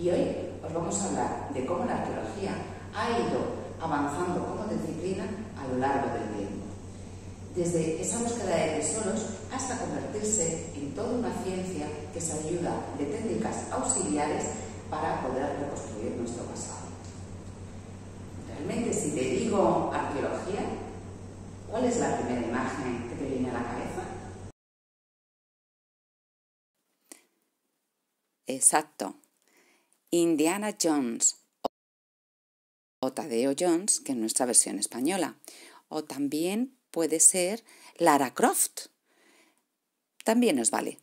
Y hoy os vamos a hablar de cómo la arqueología ha ido avanzando como disciplina a lo largo del tiempo. Desde esa búsqueda de tesoros hasta convertirse en toda una ciencia que se ayuda de técnicas auxiliares para poder reconstruir nuestro pasado. Realmente, si te digo arqueología, ¿cuál es la primera imagen que te viene a la cabeza? Exacto, Indiana Jones o Tadeo Jones, que es nuestra versión española. O también puede ser Lara Croft. También nos vale.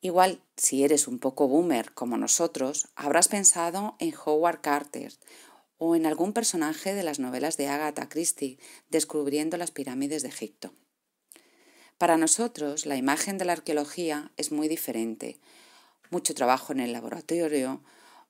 Igual, si eres un poco boomer como nosotros, habrás pensado en Howard Carter o en algún personaje de las novelas de Agatha Christie descubriendo las pirámides de Egipto. Para nosotros, la imagen de la arqueología es muy diferente. Mucho trabajo en el laboratorio,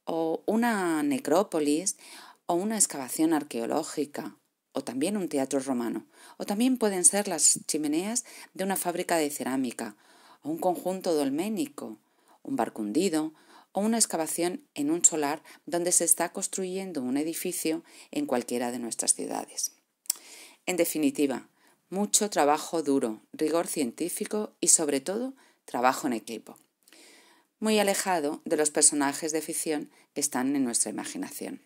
o una necrópolis o una excavación arqueológica o también un teatro romano, o también pueden ser las chimeneas de una fábrica de cerámica, o un conjunto dolménico, un barcundido, o una excavación en un solar donde se está construyendo un edificio en cualquiera de nuestras ciudades. En definitiva, mucho trabajo duro, rigor científico y sobre todo trabajo en equipo muy alejado de los personajes de ficción que están en nuestra imaginación.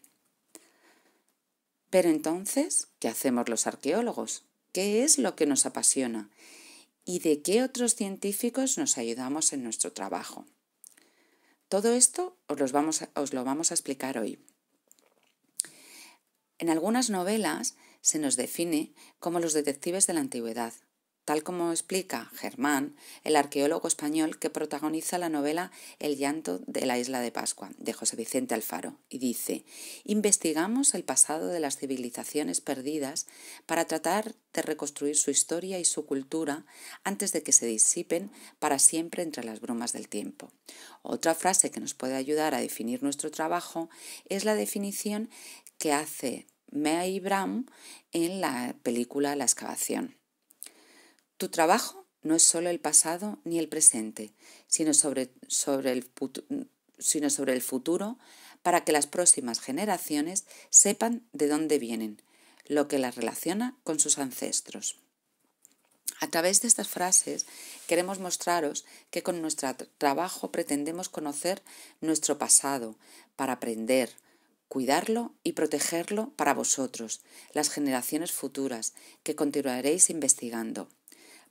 Pero entonces, ¿qué hacemos los arqueólogos? ¿Qué es lo que nos apasiona? ¿Y de qué otros científicos nos ayudamos en nuestro trabajo? Todo esto os, los lo vamos a explicar hoy. En algunas novelas se nos define como los detectives de la antigüedad, tal como explica Germán, el arqueólogo español que protagoniza la novela El llanto de la isla de Pascua, de José Vicente Alfaro, y dice, investigamos el pasado de las civilizaciones perdidas para tratar de reconstruir su historia y su cultura antes de que se disipen para siempre entre las brumas del tiempo. Otra frase que nos puede ayudar a definir nuestro trabajo es la definición que hace May Brown en la película La excavación. Tu trabajo no es solo el pasado ni el presente, sino sobre, sino sobre el futuro para que las próximas generaciones sepan de dónde vienen, lo que las relaciona con sus ancestros. A través de estas frases queremos mostraros que con nuestro trabajo pretendemos conocer nuestro pasado para aprender, cuidarlo y protegerlo para vosotros, las generaciones futuras, que continuaréis investigando.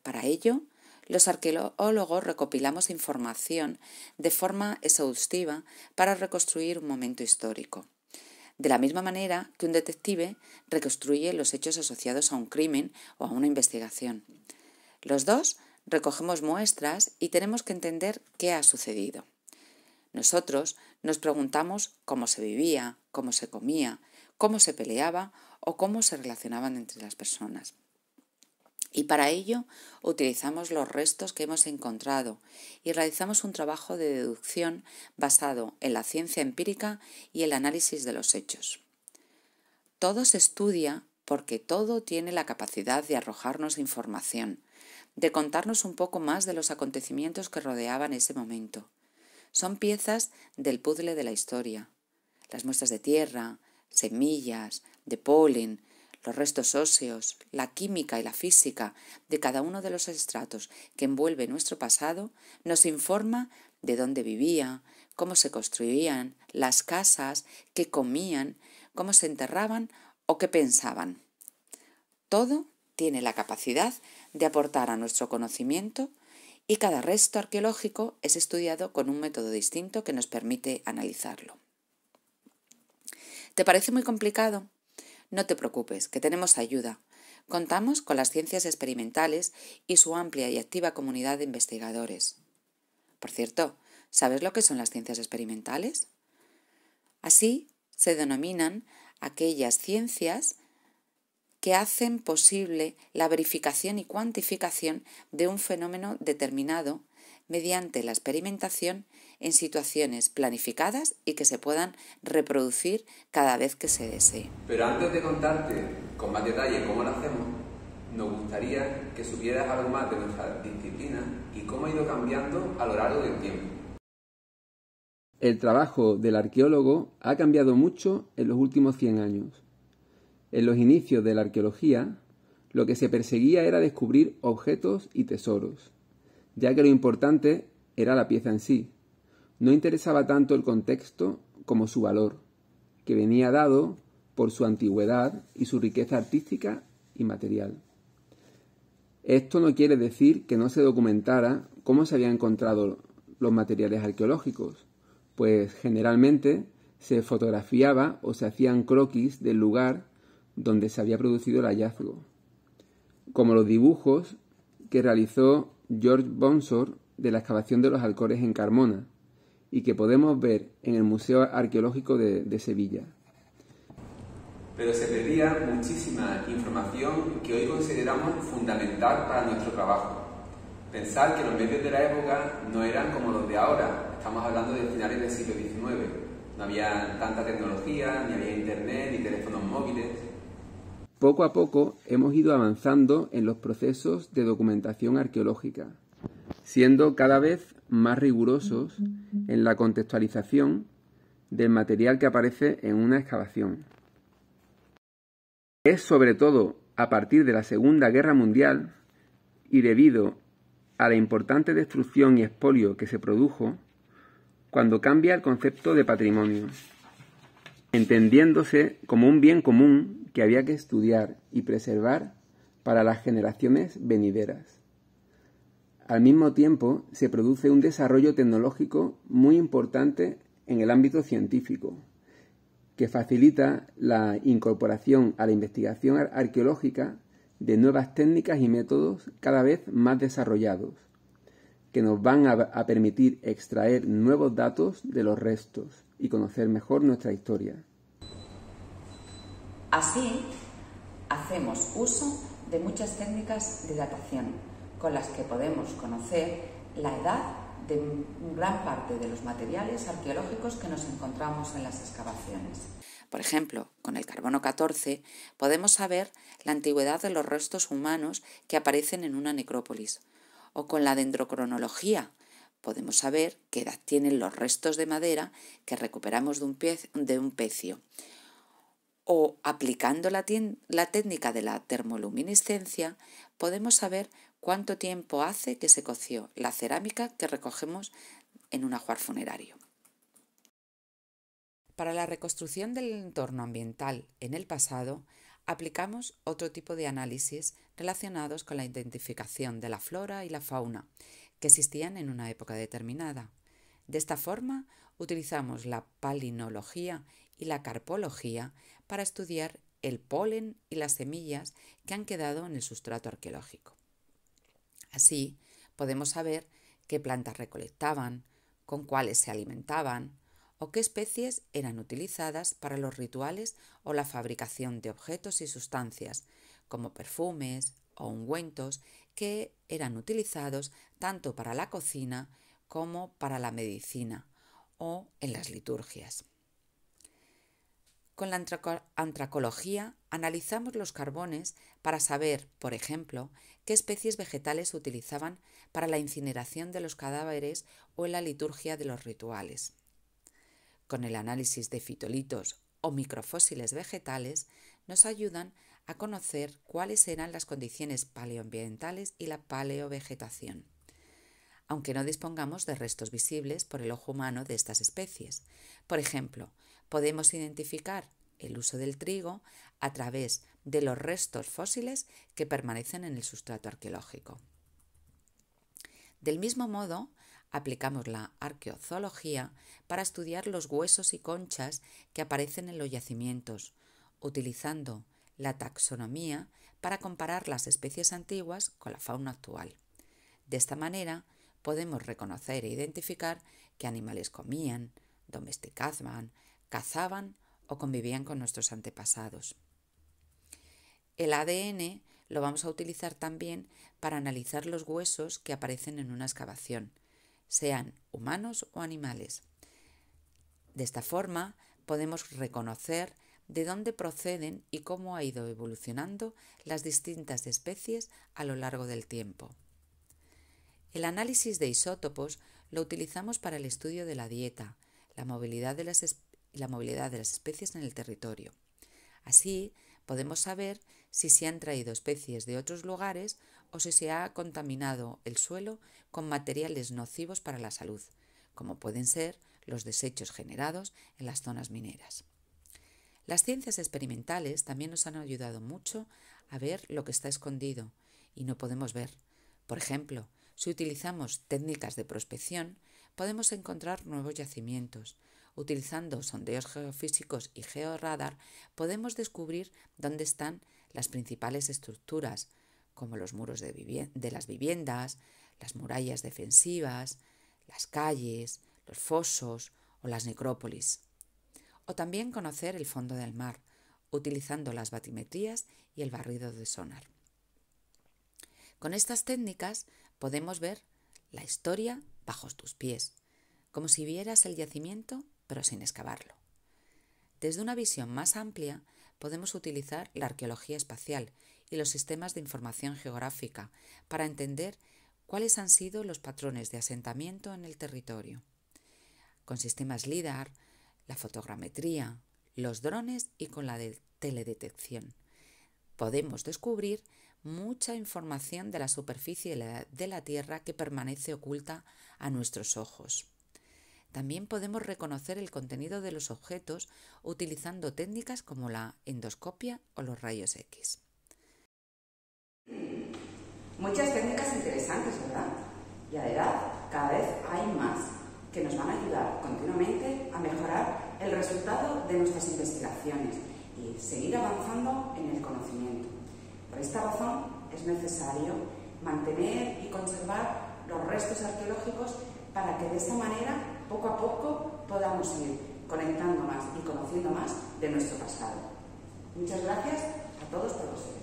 Para ello, los arqueólogos recopilamos información de forma exhaustiva para reconstruir un momento histórico. De la misma manera que un detective reconstruye los hechos asociados a un crimen o a una investigación. Los dos recogemos muestras y tenemos que entender qué ha sucedido. Nosotros nos preguntamos cómo se vivía, cómo se comía, cómo se peleaba o cómo se relacionaban entre las personas. Y para ello utilizamos los restos que hemos encontrado y realizamos un trabajo de deducción basado en la ciencia empírica y el análisis de los hechos. Todo se estudia porque todo tiene la capacidad de arrojarnos información, de contarnos un poco más de los acontecimientos que rodeaban ese momento. Son piezas del puzzle de la historia. Las muestras de tierra, semillas, de polen, los restos óseos, la química y la física de cada uno de los estratos que envuelve nuestro pasado, nos informa de dónde vivía, cómo se construían, las casas, qué comían, cómo se enterraban o qué pensaban. Todo tiene la capacidad de aportar a nuestro conocimiento y cada resto arqueológico es estudiado con un método distinto que nos permite analizarlo. ¿Te parece muy complicado? No te preocupes, que tenemos ayuda. Contamos con las ciencias experimentales y su amplia y activa comunidad de investigadores. Por cierto, ¿sabes lo que son las ciencias experimentales? Así se denominan aquellas ciencias que hacen posible la verificación y cuantificación de un fenómeno determinado mediante la experimentación en situaciones planificadas y que se puedan reproducir cada vez que se desee. Pero antes de contarte con más detalle cómo lo hacemos, nos gustaría que supieras algo más de nuestra disciplina y cómo ha ido cambiando a lo largo del tiempo. El trabajo del arqueólogo ha cambiado mucho en los últimos 100 años. En los inicios de la arqueología, lo que se perseguía era descubrir objetos y tesoros, ya que lo importante era la pieza en sí, no interesaba tanto el contexto como su valor, que venía dado por su antigüedad y su riqueza artística y material. Esto no quiere decir que no se documentara cómo se habían encontrado los materiales arqueológicos, pues generalmente se fotografiaba o se hacían croquis del lugar donde se había producido el hallazgo, como los dibujos que realizó George Bonsor de la excavación de los Alcores en Carmona, y que podemos ver en el Museo Arqueológico de, Sevilla. Pero se perdía muchísima información que hoy consideramos fundamental para nuestro trabajo. Pensar que los medios de la época no eran como los de ahora, estamos hablando de finales del siglo XIX. No había tanta tecnología, ni había internet, ni teléfonos móviles. Poco a poco hemos ido avanzando en los procesos de documentación arqueológica, siendo cada vez más rigurosos en la contextualización del material que aparece en una excavación. Es sobre todo a partir de la Segunda Guerra Mundial y debido a la importante destrucción y expolio que se produjo cuando cambia el concepto de patrimonio, entendiéndose como un bien común que había que estudiar y preservar para las generaciones venideras. Al mismo tiempo, se produce un desarrollo tecnológico muy importante en el ámbito científico, que facilita la incorporación a la investigación arqueológica de nuevas técnicas y métodos cada vez más desarrollados, que nos van a permitir extraer nuevos datos de los restos y conocer mejor nuestra historia. Así, hacemos uso de muchas técnicas de datación con las que podemos conocer la edad de gran parte de los materiales arqueológicos que nos encontramos en las excavaciones. Por ejemplo, con el carbono 14 podemos saber la antigüedad de los restos humanos que aparecen en una necrópolis. O con la dendrocronología podemos saber qué edad tienen los restos de madera que recuperamos de un, de un pecio. O aplicando la, la técnica de la termoluminiscencia podemos saber cuánto tiempo hace que se coció la cerámica que recogemos en un ajuar funerario. Para la reconstrucción del entorno ambiental en el pasado, aplicamos otro tipo de análisis relacionados con la identificación de la flora y la fauna que existían en una época determinada. De esta forma, utilizamos la palinología y la carpología para estudiar el polen y las semillas que han quedado en el sustrato arqueológico. Así podemos saber qué plantas recolectaban, con cuáles se alimentaban o qué especies eran utilizadas para los rituales o la fabricación de objetos y sustancias, como perfumes o ungüentos que eran utilizados tanto para la cocina como para la medicina o en las liturgias. Con la antracología analizamos los carbones para saber, por ejemplo, qué especies vegetales se utilizaban para la incineración de los cadáveres o en la liturgia de los rituales. Con el análisis de fitolitos o microfósiles vegetales nos ayudan a conocer cuáles eran las condiciones paleoambientales y la paleovegetación, aunque no dispongamos de restos visibles por el ojo humano de estas especies. Por ejemplo, podemos identificar el uso del trigo a través de los restos fósiles que permanecen en el sustrato arqueológico. Del mismo modo, aplicamos la arqueozoología para estudiar los huesos y conchas que aparecen en los yacimientos, utilizando la taxonomía para comparar las especies antiguas con la fauna actual. De esta manera, podemos reconocer e identificar qué animales comían, domesticaban, cazaban o convivían con nuestros antepasados. El ADN lo vamos a utilizar también para analizar los huesos que aparecen en una excavación, sean humanos o animales. De esta forma podemos reconocer de dónde proceden y cómo ha ido evolucionando las distintas especies a lo largo del tiempo. El análisis de isótopos lo utilizamos para el estudio de la dieta, la movilidad de las especies, y la movilidad de las especies en el territorio. Así, podemos saber si se han traído especies de otros lugares o si se ha contaminado el suelo con materiales nocivos para la salud, como pueden ser los desechos generados en las zonas mineras. Las ciencias experimentales también nos han ayudado mucho a ver lo que está escondido y no podemos ver. Por ejemplo, si utilizamos técnicas de prospección, podemos encontrar nuevos yacimientos, Utilizando sondeos geofísicos y georradar podemos descubrir dónde están las principales estructuras, como los muros de, de las viviendas, las murallas defensivas, las calles, los fosos o las necrópolis. O también conocer el fondo del mar, utilizando las batimetrías y el barrido de sonar. Con estas técnicas podemos ver la historia bajo tus pies, como si vieras el yacimiento pero sin excavarlo. Desde una visión más amplia, podemos utilizar la arqueología espacial y los sistemas de información geográfica para entender cuáles han sido los patrones de asentamiento en el territorio. Con sistemas LIDAR, la fotogrametría, los drones y con la teledetección, podemos descubrir mucha información de la superficie de la, de la Tierra que permanece oculta a nuestros ojos. También podemos reconocer el contenido de los objetos utilizando técnicas como la endoscopia o los rayos X. Muchas técnicas interesantes, ¿verdad? Y a edad cada vez hay más que nos van a ayudar continuamente a mejorar el resultado de nuestras investigaciones y seguir avanzando en el conocimiento. Por esta razón es necesario mantener y conservar los restos arqueológicos para que de esta manera poco a poco podamos ir conectando más y conociendo más de nuestro pasado. Muchas gracias a todos por los